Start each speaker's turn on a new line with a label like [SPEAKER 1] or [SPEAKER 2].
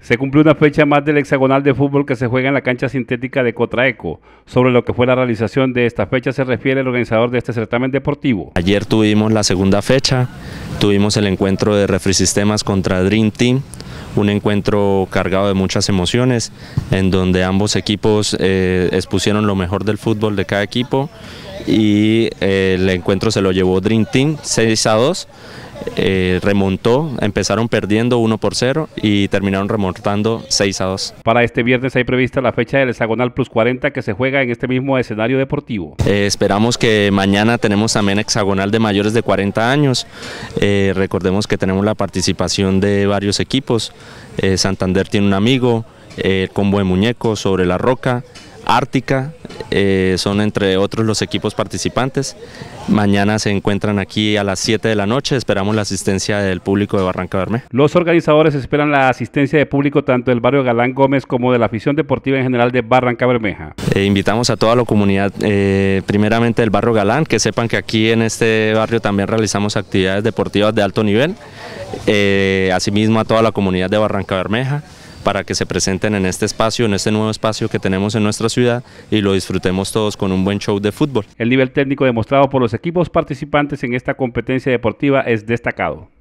[SPEAKER 1] Se cumplió una fecha más del hexagonal de fútbol que se juega en la cancha sintética de Cotraeco. Sobre lo que fue la realización de esta fecha se refiere el organizador de este certamen deportivo.
[SPEAKER 2] Ayer tuvimos la segunda fecha, tuvimos el encuentro de Refri contra Dream Team, un encuentro cargado de muchas emociones, en donde ambos equipos eh, expusieron lo mejor del fútbol de cada equipo y eh, el encuentro se lo llevó Dream Team 6 a 2. Eh, remontó, empezaron perdiendo 1 por 0 y terminaron
[SPEAKER 1] remontando 6 a 2. Para este viernes hay prevista la fecha del hexagonal plus 40 que se juega en este mismo escenario deportivo.
[SPEAKER 2] esperamos que mañana tenemos también hexagonal de mayores de 40 años. recordemos que tenemos la participación de varios equipos eh, Santander tiene un amigo, el eh, Combo de Muñecos, Sobre la Roca, Ártica, eh, son entre otros los equipos participantes. Mañana se encuentran aquí a
[SPEAKER 1] las 7 de la noche, esperamos la asistencia del público de Barranca Bermeja. Los organizadores esperan la asistencia de público tanto del barrio Galán Gómez como de la afición deportiva en general de Barranca Bermeja. Eh, invitamos
[SPEAKER 2] a toda la comunidad, eh, primeramente del barrio Galán, que sepan que aquí en este barrio también realizamos actividades deportivas de alto nivel, asimismo a toda la comunidad de Barranca Bermeja para que se presenten en este espacio, en este nuevo espacio que tenemos en nuestra ciudad y lo
[SPEAKER 1] disfrutemos todos con un buen show de fútbol. El nivel técnico demostrado por los equipos participantes en esta competencia deportiva es destacado.